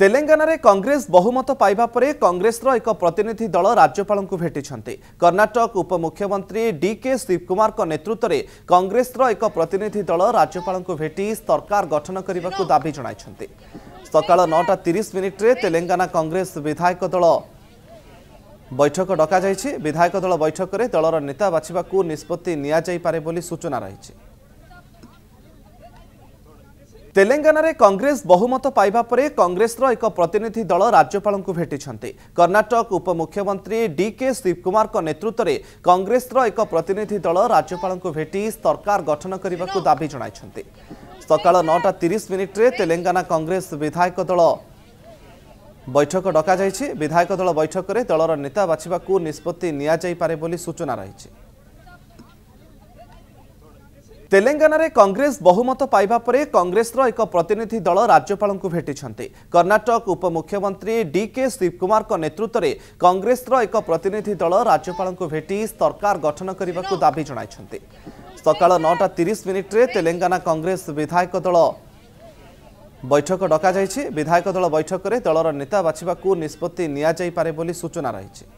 তেলেঙ্গানার কংগ্রেস বহুমত পাইবা পরে কংগ্রেসর এক প্রতিনিধি দল রাজ্যপাল ভেটিছন্তি কর্ণাটক উপমুখ্যমন্ত্রী ডি কে শিবকুমার নেতৃত্বে কংগ্রেসর এক প্রতিনিধি দল রাজ্যপাল ভেটি সরকার গঠন করা দাবি জনাই সকাল নটা তিরিশ মিনিটে তেলেঙ্গানা কংগ্রেস বিধায়ক দল বৈঠক ডকাযাই বিধায়ক দল বৈঠকরে দলর নেতা বাছবা নিষ্পতি নিয়ে যাইপরে বলে সূচনা রয়েছে ତେଲେଙ୍ଗାନାରେ କଂଗ୍ରେସ ବହୁମତ ପାଇବା ପରେ କଂଗ୍ରେସର ଏକ ପ୍ରତିନିଧି ଦଳ ରାଜ୍ୟପାଳଙ୍କୁ ଭେଟିଛନ୍ତି କର୍ଣ୍ଣାଟକ ଉପମୁଖ୍ୟମନ୍ତ୍ରୀ ଡିକେ ଶିବକୁମାରଙ୍କ ନେତୃତ୍ୱରେ କଂଗ୍ରେସର ଏକ ପ୍ରତିନିଧି ଦଳ ରାଜ୍ୟପାଳଙ୍କୁ ଭେଟି ସରକାର ଗଠନ କରିବାକୁ ଦାବି ଜଣାଇଛନ୍ତି ସକାଳ ନଅଟା ତିରିଶ ମିନିଟ୍ରେ ତେଲେଙ୍ଗାନା କଂଗ୍ରେସ ବିଧାୟକ ଦଳ ବୈଠକ ଡକାଯାଇଛି ବିଧାୟକ ଦଳ ବୈଠକରେ ଦଳର ନେତା ବାଛିବାକୁ ନିଷ୍ପତ୍ତି ନିଆଯାଇପାରେ ବୋଲି ସୂଚନା ରହିଛି তেলেঙ্গানার কংগ্রেস বহুমত পাইবা পরে কংগ্রেসর এক প্রতিনিধি দল রাজ্যপাল ভেটিছন্তি কর্ণাটক উপমুখ্যমন্ত্রী ডি কে শিবকুমার নেতৃত্বে কংগ্রেসর এক প্রতিনিধি দল রাজ্যপাল ভেটি সরকার গঠন করা দাবি জনাই সকাল নটা তিরিশ মিনিটে তেলেঙ্গানা কংগ্রেস বিধায়ক দল বৈঠক ডকাযাই বিধায়ক দল বৈঠকরে দলর নেতা বাছবা নিষ্পতি নিয়া যাই পারে বলে সূচনা রয়েছে